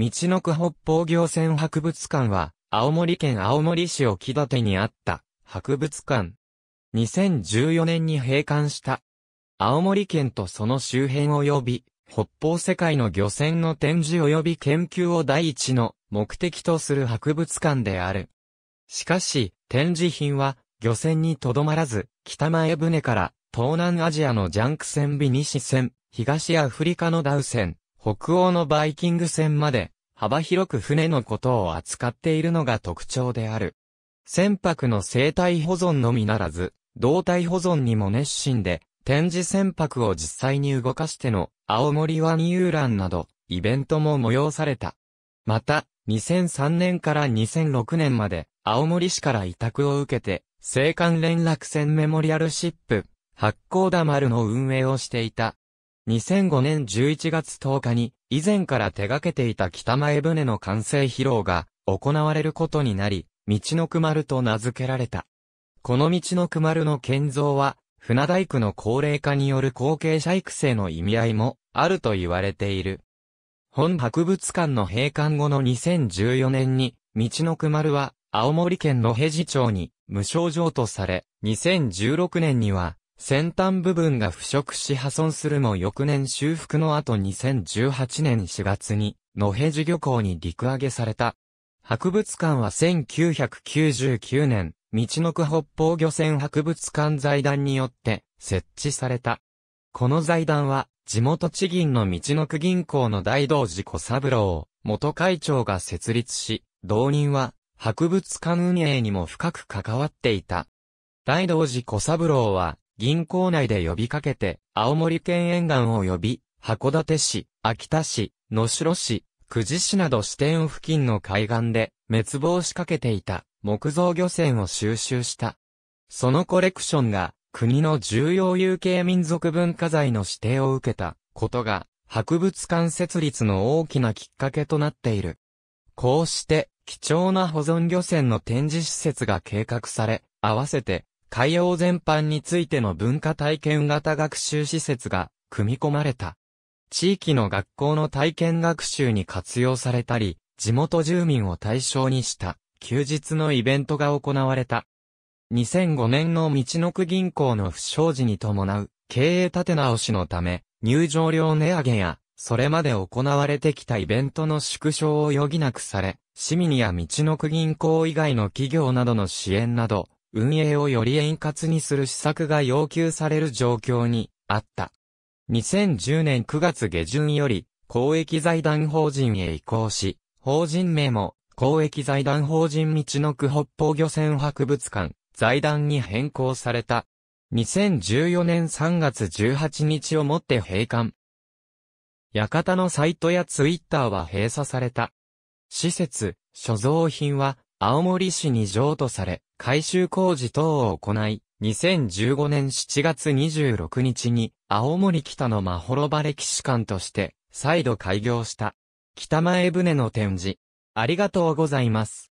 道の区北方行船博物館は、青森県青森市を木立てにあった、博物館。2014年に閉館した。青森県とその周辺及び、北方世界の漁船の展示及び研究を第一の目的とする博物館である。しかし、展示品は、漁船にとどまらず、北前船から、東南アジアのジャンク船ビニシ船、東アフリカのダウ船、北欧のバイキング船まで、幅広く船のことを扱っているのが特徴である。船舶の生体保存のみならず、胴体保存にも熱心で、展示船舶を実際に動かしての、青森湾遊覧など、イベントも催された。また、2003年から2006年まで、青森市から委託を受けて、青函連絡船メモリアルシップ、発行田丸の運営をしていた、2005年11月10日に、以前から手掛けていた北前船の完成披露が行われることになり、道のく丸と名付けられた。この道のく丸の建造は、船大工の高齢化による後継者育成の意味合いもあると言われている。本博物館の閉館後の2014年に、道のく丸は青森県の平治町に無償譲渡され、2016年には先端部分が腐食し破損するも翌年修復の後2018年4月に、野辺寺漁港に陸揚げされた。博物館は1999年、道の区北方漁船博物館財団によって設置された。この財団は、地元地銀の道の区銀行の大道寺小三郎、元会長が設立し、同人は、博物館運営にも深く関わっていた。大道寺小三郎は、銀行内で呼びかけて、青森県沿岸を呼び、函館市、秋田市、能代市、久慈市など支店付近の海岸で滅亡しかけていた木造漁船を収集した。そのコレクションが国の重要有形民族文化財の指定を受けたことが博物館設立の大きなきっかけとなっている。こうして貴重な保存漁船の展示施設が計画され、合わせて海洋全般についての文化体験型学習施設が組み込まれた。地域の学校の体験学習に活用されたり、地元住民を対象にした休日のイベントが行われた。2005年の道のく銀行の不祥事に伴う経営立て直しのため、入場料値上げや、それまで行われてきたイベントの縮小を余儀なくされ、市民や道のく銀行以外の企業などの支援など、運営をより円滑にする施策が要求される状況にあった。2010年9月下旬より、公益財団法人へ移行し、法人名も、公益財団法人道の区北方漁船博物館、財団に変更された。2014年3月18日をもって閉館。館のサイトやツイッターは閉鎖された。施設、所蔵品は青森市に譲渡され、改修工事等を行い、2015年7月26日に、青森北のまほろば歴史館として、再度開業した。北前船の展示。ありがとうございます。